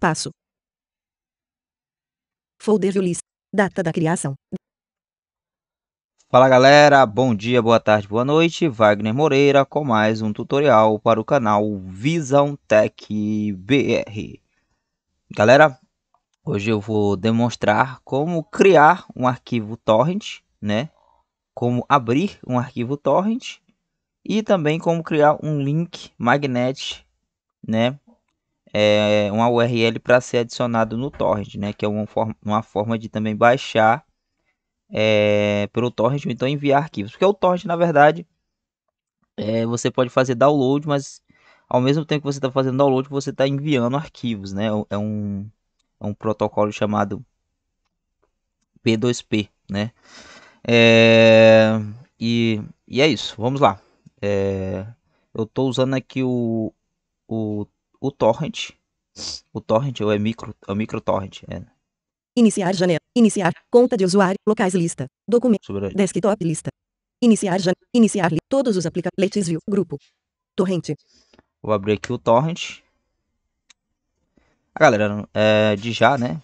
Espaço. Folder Julis. Data da criação. Fala galera, bom dia, boa tarde, boa noite. Wagner Moreira com mais um tutorial para o canal Visão Tech BR. Galera, hoje eu vou demonstrar como criar um arquivo torrent, né? Como abrir um arquivo torrent e também como criar um link magnet, né? É, é, uma URL para ser adicionado no torrent, né? Que é uma, forma, uma forma de também baixar é, pelo torrent ou então enviar arquivos. Porque o torrent, na verdade, é, você pode fazer download, mas ao mesmo tempo que você está fazendo download, você está enviando arquivos, né? É um, é um protocolo chamado P2P, né? É, e, e é isso, vamos lá. É, eu estou usando aqui o, o o torrent. O torrent ou é micro, é micro torrent, é. Iniciar janela. Iniciar conta de usuário, locais lista, documento, Sobre... desktop lista. Iniciar janela. Iniciar li, todos os aplicativos view grupo. Torrent. Vou abrir aqui o torrent. A galera é, de já, né?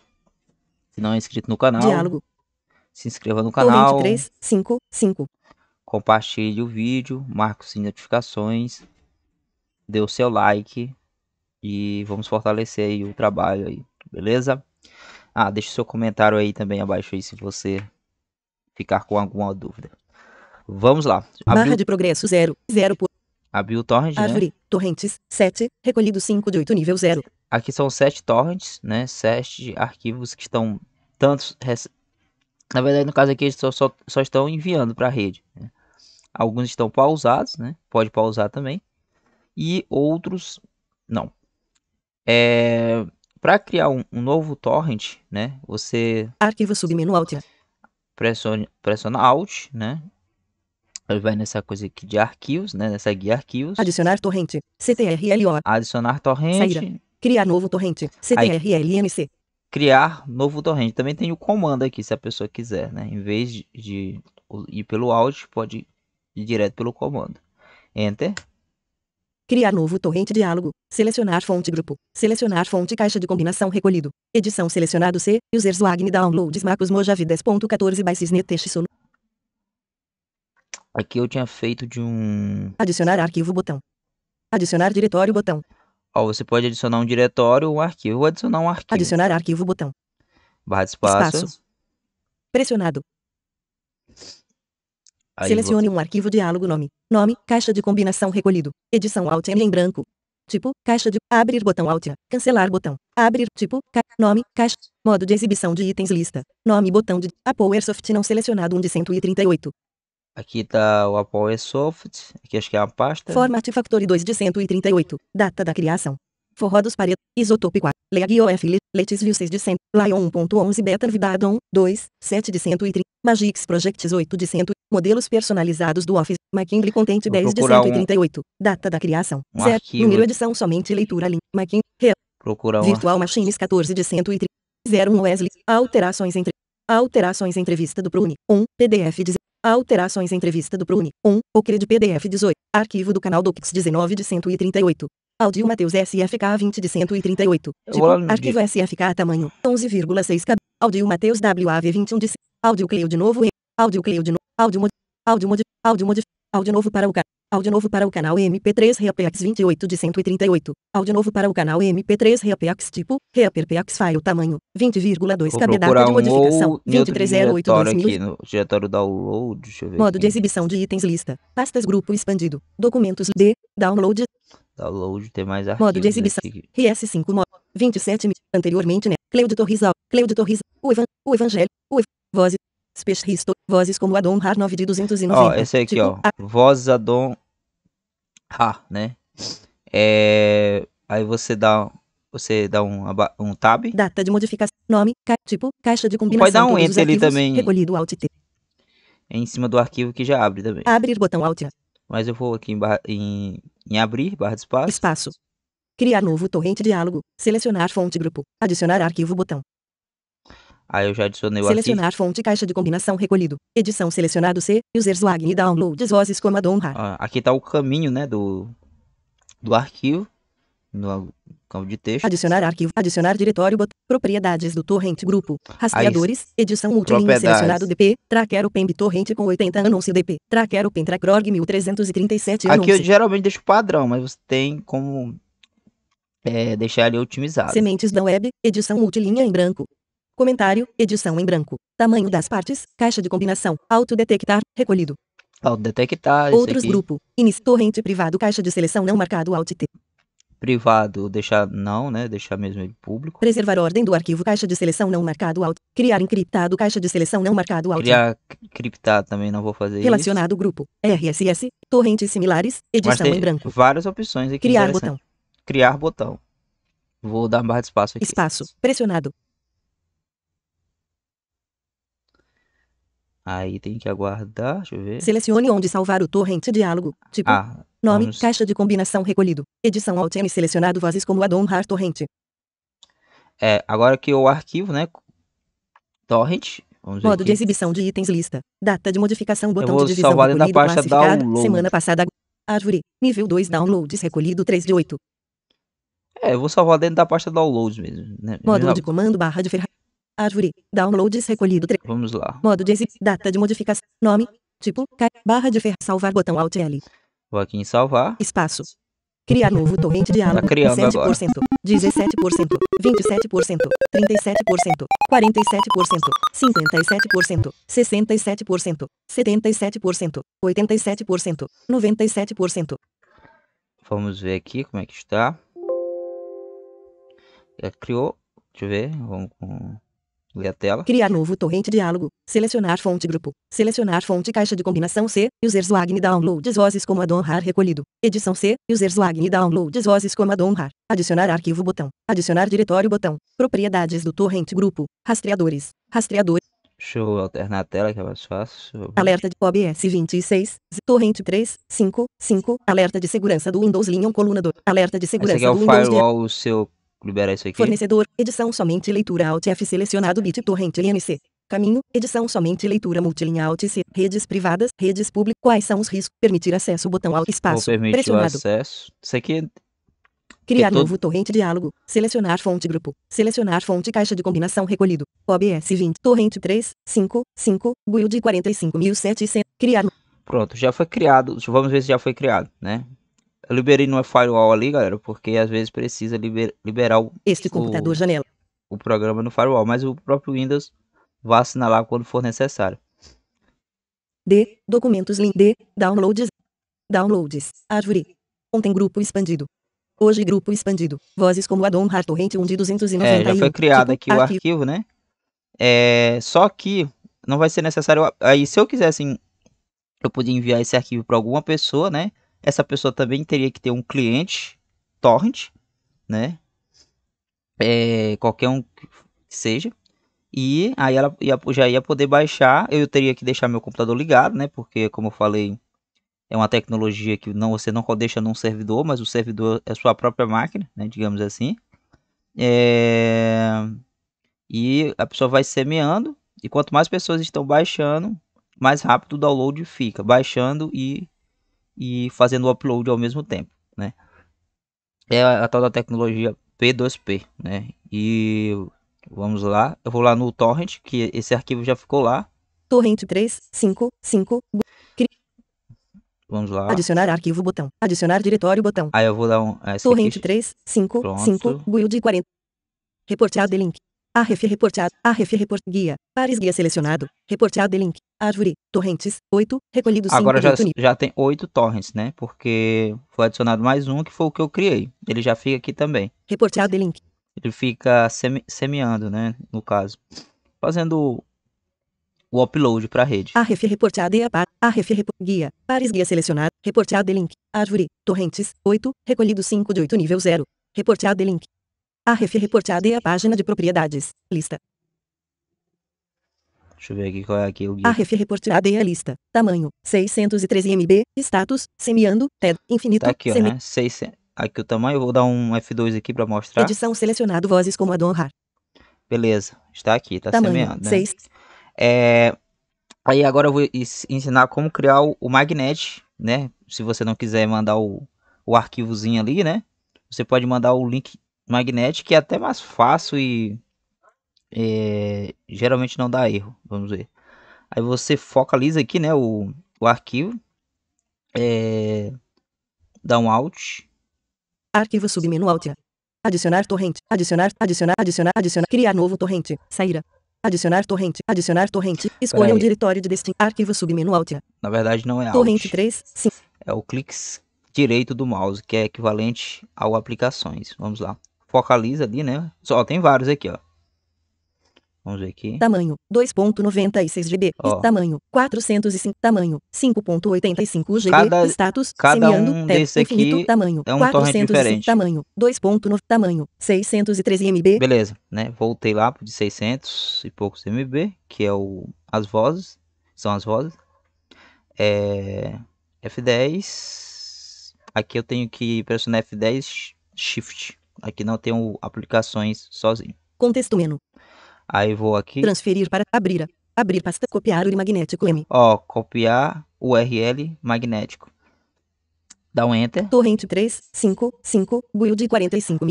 Se não é inscrito no canal. Diálogo. Se inscreva no canal. Torrent Compartilhe o vídeo, marque as dê o seu like e vamos fortalecer aí o trabalho aí, beleza? Ah, deixa seu comentário aí também abaixo aí se você ficar com alguma dúvida. Vamos lá. Barra de progresso 0, 0 por... Abriu o torrent, Árvore, né? torrentes, 7, recolhido 5 de 8, nível 0. Aqui são 7 torrents, né? 7 arquivos que estão tantos... Na verdade, no caso aqui, eles só, só, só estão enviando para a rede. Né? Alguns estão pausados, né? Pode pausar também. E outros, não. É, para criar um, um, novo torrent, né? Você arquivo submenu alt. Pressiona, pressiona alt, né? Ele vai nessa coisa aqui de arquivos, né? Nessa guia arquivos. Adicionar torrente. CTRLO. Adicionar torrente. Saída. Criar novo torrente. CTRLNC. Criar novo torrente. Também tem o comando aqui, se a pessoa quiser, né? Em vez de, de ir pelo alt, pode ir direto pelo comando. Enter. Criar novo torrente diálogo. Selecionar fonte grupo. Selecionar fonte caixa de combinação recolhido. Edição selecionado C. Users Wagner downloads Marcos Mojave 10.14 by Cisne Teixe Solo. Aqui eu tinha feito de um... Adicionar arquivo botão. Adicionar diretório botão. Ó, oh, você pode adicionar um diretório ou um arquivo. Vou adicionar um arquivo. Adicionar arquivo botão. Barra de espaço. espaço. Pressionado. Aí Selecione você... um arquivo diálogo nome. Nome, caixa de combinação recolhido. Edição Alt M em branco. Tipo, caixa de abrir botão Alt, cancelar botão, abrir tipo, ca... nome, caixa, modo de exibição de itens lista, nome botão de a PowerSoft não selecionado 1 de 138. Aqui tá o PowerSoft, aqui acho que é a pasta. Format Factory 2 de 138, data da criação. Forró dos Paredes, Isotope 4, Leagio F, Letis View 6 de 100, Lion 1.11 Beta Vidadon, 2, 7 de 130, Magix Projects 8 de 100, Modelos personalizados do Office. McKinley Content 10 de 138. Um... Data da criação. Um certo. Arquivo. Número edição somente leitura link. McKinley. Real. um Virtual Machines 14 de 130. 01 Wesley. Alterações entre. Alterações entrevista do Prune 1. PDF 10. Alterações entrevista do Prune 1. de PDF 18. Arquivo do canal Docs 19 de 138. Audio Mateus SFK 20 de 138. Tipo, arquivo SFK tamanho 11,6 KB. Audio Mateus WAV 21 de 100. Audio Cleio de novo. Audio Cleio de novo. Áudio mod, áudio mod, áudio mod, áudio novo para o canal. Áudio novo para o canal MP3 Reapex 28 de 138. Áudio novo para o canal MP3 Reapex tipo Reapex file tamanho 20,2 KB data de modificação 2308 aqui diretório download, deixa eu ver. Modo aqui. de exibição de itens lista, pastas grupo expandido, documentos D, download. Download tem mais arquivos. Modo de exibição. RS5 modo 27 anteriormente né. Cleud Torres, Cleud Torres, o, Evan, o Evangelho, o Ev... Voz Speech Vozes como Adon Har 9 de 290. Ó, esse aqui, tipo, ó. A... Vozes Adon Har, né? É... Aí você dá, você dá um, um tab. Data de modificação. Nome, ca... tipo, caixa de combinação. Pode dar um enter ali também. Recolhido Alt T. É em cima do arquivo que já abre também. Abrir botão Alt. Mas eu vou aqui em, barra, em, em abrir, barra de espaço. Espaço. Criar novo torrente diálogo. Selecionar fonte grupo. Adicionar arquivo botão. Aí eu já adicionei o Selecionar aqui. fonte caixa de combinação recolhido. Edição selecionado C, users login e downloads vozes como a ah, Aqui está o caminho, né, do, do arquivo. No campo de texto. Adicionar arquivo. Adicionar diretório. Bot, propriedades do torrent grupo. Rastreadores. Aí, edição multilínea selecionado DP. Tracker Open Torrent com 80 anúncio DP. Tracker Open Trackrog 1337 anúncio. Aqui eu geralmente deixo padrão, mas você tem como é, deixar ele otimizado. Sementes da web. Edição multilínea em branco. Comentário, edição em branco. Tamanho das partes, caixa de combinação, autodetectar, recolhido. Autodetectar, Outros aqui. grupo, início, torrente privado, caixa de seleção não marcado, alt -t. Privado, deixar não, né, deixar mesmo ele público. Preservar ordem do arquivo, caixa de seleção não marcado, alt. Criar encriptado, caixa de seleção não marcado, alt. Criar encriptado também não vou fazer Relacionado isso. grupo, RSS, torrentes similares, edição em branco. várias opções aqui. Criar botão. Criar botão. Vou dar barra de espaço aqui. Espaço, pressionado, Aí tem que aguardar, deixa eu ver. Selecione onde salvar o torrent diálogo. Tipo, ah, nome, vamos... caixa de combinação recolhido. Edição alt N selecionado vozes como addon rar torrent. É, agora que o arquivo, né? Torrent. Modo de exibição de itens lista. Data de modificação botão de divisão salvar recolhido da pasta download. Semana passada. Árvore. Nível 2 downloads recolhido 3 de 8. É, eu vou salvar dentro da pasta downloads mesmo. Né? Módulo de comando barra de ferramenta. Árvore. Downloads recolhido. Tre... Vamos lá. Modo de Data de modificação. Nome. Tipo. Barra de ferro. Salvar. Botão Alt L. Vou aqui em salvar. Espaço. Criar novo torrente de álbum. Tá criando 7%, agora. 17%, 27%, 37%, 47%, 57%, 67%, 77%, 87%, 97%. Vamos ver aqui como é que está. Já criou. Deixa eu ver. Vamos com a tela. Criar novo torrente diálogo. Selecionar fonte grupo. Selecionar fonte caixa de combinação C. Users login downloads vozes como a Donhar recolhido. Edição C. Users login downloads vozes como a Donhar. Adicionar arquivo botão. Adicionar diretório botão. Propriedades do torrente grupo. Rastreadores. Rastreador. Deixa eu alternar a tela que é mais fácil. Alerta de OBS 26, torrent 3, 5, 5, alerta de segurança do Windows Linha um alerta de segurança Esse aqui é o do Windows firewall, o seu liberar isso aqui. Fornecedor, edição somente leitura alt F selecionado BitTorrent LNC. Caminho, edição somente leitura multilinha alt C, redes privadas, redes públicas, quais são os riscos? Permitir acesso, botão alt espaço, Vou pressionado. acesso. Isso aqui é... Criar é todo... novo torrente diálogo. Selecionar fonte grupo. Selecionar fonte caixa de combinação recolhido. OBS 20. Torrente 3, 5, 5, build 45.700. Criar. Pronto, já foi criado. Vamos ver se já foi criado, né? Eu liberei no firewall ali, galera, porque às vezes precisa liber, liberar o, este tipo, computador o, janela. o programa no firewall, mas o próprio Windows vai assinalar quando for necessário. D. Documentos link D. Downloads. Downloads. Árvore. Ontem grupo expandido. Hoje grupo expandido. Vozes como Adon Torrent 1 de 291. É, já foi tipo criado tipo, aqui o arquivo, arquivo né? É, só que não vai ser necessário. Aí, se eu quisesse, eu podia enviar esse arquivo para alguma pessoa, né? essa pessoa também teria que ter um cliente torrent, né? É, qualquer um que seja. E aí ela ia, já ia poder baixar. Eu teria que deixar meu computador ligado, né? Porque, como eu falei, é uma tecnologia que não você não deixa num servidor, mas o servidor é sua própria máquina, né? Digamos assim. É... E a pessoa vai semeando. E quanto mais pessoas estão baixando, mais rápido o download fica. Baixando e e fazendo o upload ao mesmo tempo, né? É a, a tal da tecnologia P2P, né? E vamos lá, eu vou lá no torrent, que esse arquivo já ficou lá. Torrent 355. Vamos lá. Adicionar arquivo botão. Adicionar diretório botão. Aí eu vou dar um. Ah, torrent 355 guild 40. Reportar de link. ARF reportado. ARF report guia. Pares guia selecionado. Reportado e link. Árvore. Torrentes. 8. Recolhidos 5. Agora já, já tem 8 torrents, né? Porque foi adicionado mais um que foi o que eu criei. Ele já fica aqui também. Reportado e link. Ele fica semi, semeando, né? No caso. Fazendo o upload para a rede. ARF reportado. e a par. ARF report guia. Pares guia selecionado. Reportado e link. Árvore. Torrentes. 8. Recolhido 5 de 8 nível 0. Reportado e link. A ref reportada e a página de propriedades. Lista. Deixa eu ver aqui qual é aqui o guia. A ref reportada e a lista. Tamanho, 613 MB. Status, semeando, TED, infinito. Tá aqui, ó, né? 600. Aqui o tamanho, eu vou dar um F2 aqui para mostrar. Edição selecionado, vozes como a do honrar. Beleza, está aqui, tá tamanho, semeando, né? 6. É... Aí agora eu vou ensinar como criar o Magnet, né? Se você não quiser mandar o, o arquivozinho ali, né? Você pode mandar o link Magnetic é até mais fácil e é, geralmente não dá erro, vamos ver. Aí você focaliza aqui, né, o, o arquivo, é, dá um Alt. Arquivo submenu Alt. Adicionar torrente, adicionar, adicionar, adicionar, adicionar, criar novo torrente, saíra. Adicionar torrente, adicionar torrente, escolha um o diretório de destino, arquivo submenu Alt. Na verdade não é Alt. Torrente 3, sim. É o clique direito do mouse, que é equivalente ao aplicações. Vamos lá focaliza ali, né? Só tem vários aqui, ó. Vamos ver aqui. Tamanho 2.96 GB. Ó. Tamanho 405. Tamanho 5.85 GB. Cada, status cada semeando, um tab, desse infinito, aqui tamanho, é um 405, torrent diferente. Tamanho 2.9. Tamanho 613 MB. Beleza, né? Voltei lá de 600 e poucos MB, que é o as vozes, são as vozes. É, F10. Aqui eu tenho que pressionar F10 Shift. Aqui não o aplicações sozinho. Contexto menu. Aí vou aqui. Transferir para abrir. Abrir pasta. Copiar URL magnético M. Ó, copiar URL magnético. Dá um Enter. Torrent 355 build 45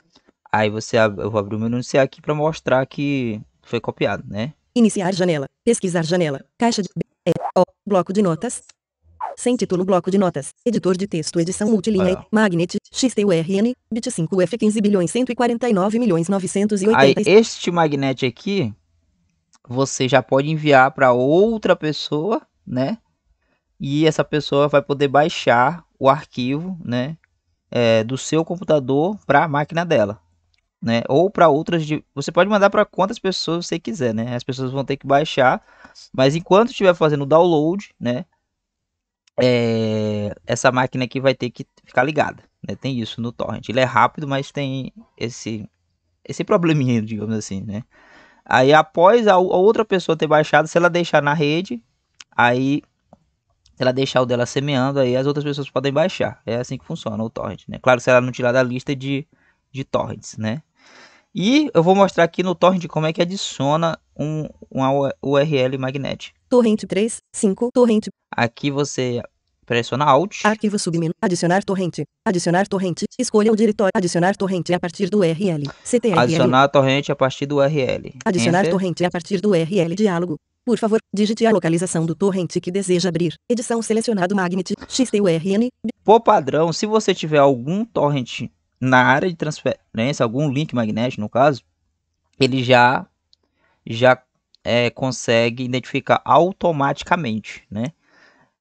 Aí você eu vou abrir o menu iniciar aqui para mostrar que foi copiado, né? Iniciar janela. Pesquisar janela. Caixa de. É, ó, bloco de notas. Sem título bloco de notas. Editor de texto edição multilinha Ah. Magnet. XTURN. Bit 5F 15 bilhões 149 milhões 980. Aí, este magnete aqui, você já pode enviar para outra pessoa, né? E essa pessoa vai poder baixar o arquivo, né? É, do seu computador para a máquina dela, né? Ou para outras de... você pode mandar para quantas pessoas você quiser, né? As pessoas vão ter que baixar, mas enquanto estiver fazendo o download, né? é, essa máquina aqui vai ter que ficar ligada. Né? Tem isso no torrent. Ele é rápido, mas tem esse, esse probleminha, digamos assim, né? Aí após a, a outra pessoa ter baixado, se ela deixar na rede, aí se ela deixar o dela semeando, aí as outras pessoas podem baixar. É assim que funciona o torrent, né? Claro, se ela não tirar da lista de, de torrents, né? E eu vou mostrar aqui no torrent como é que adiciona um, uma URL magnética torrent 3, 5, torrent. Aqui você pressiona Alt. Arquivo submenu. Adicionar torrente. Adicionar torrente. Escolha o diretório. Adicionar torrente a partir do URL. CTRL. Adicionar torrente a partir do URL. Adicionar Enter. torrente a partir do URL. Diálogo. Por favor, digite a localização do torrente que deseja abrir. Edição selecionado Magnet XTURN. Por padrão, se você tiver algum torrente na área de transferência, algum link magnético no caso, ele já já é, consegue identificar automaticamente, né?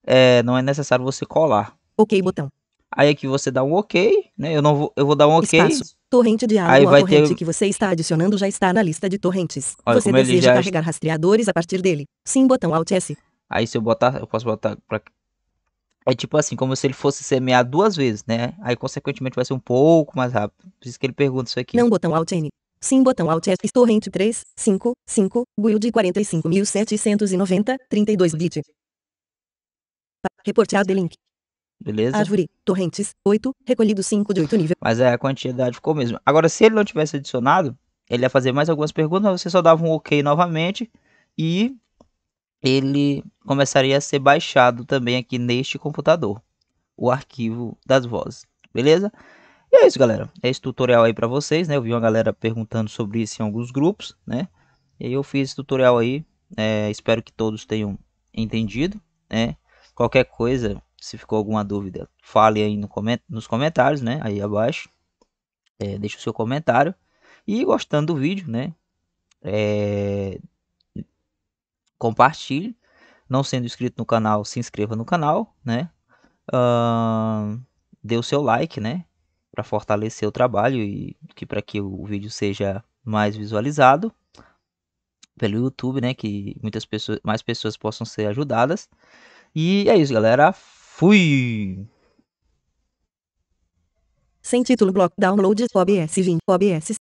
É, não é necessário você colar. Ok, botão. Aí aqui você dá um ok, né? Eu não vou, eu vou dar um ok. Espaço. Torrente de água. Aí vai a torrente ter... que você está adicionando já está na lista de torrentes. Olha, você deseja já... carregar rastreadores a partir dele. Sim, botão Alt S. Aí se eu botar, eu posso botar pra... É tipo assim, como se ele fosse semear duas vezes, né? Aí consequentemente vai ser um pouco mais rápido. Por isso que ele pergunta isso aqui. Não, botão Alt N. Sim botão Alt S Torrent 3, 5, 5, build 45790, 32 bit. Reporteado link. Beleza? Árvore, torrentes, 8, recolhido 5 de 8 nível. Mas é, a quantidade ficou mesmo. Agora, se ele não tivesse adicionado, ele ia fazer mais algumas perguntas, você só dava um OK novamente e ele começaria a ser baixado também aqui neste computador, o arquivo das vozes, beleza? E é isso, galera. É esse tutorial aí para vocês, né? Eu vi uma galera perguntando sobre isso em alguns grupos, né? E eu fiz esse tutorial aí. É, espero que todos tenham entendido, né? Qualquer coisa, se ficou alguma dúvida, fale aí no coment nos comentários, né? Aí abaixo. É, deixa o seu comentário. E gostando do vídeo, né? É... Compartilhe. Não sendo inscrito no canal, se inscreva no canal, né? Uh... Dê o seu like, né? para fortalecer o trabalho e que para que o vídeo seja mais visualizado pelo YouTube, né, que muitas pessoas, mais pessoas possam ser ajudadas. E é isso, galera. Fui. Sem título, bloco download OBS 20, OBS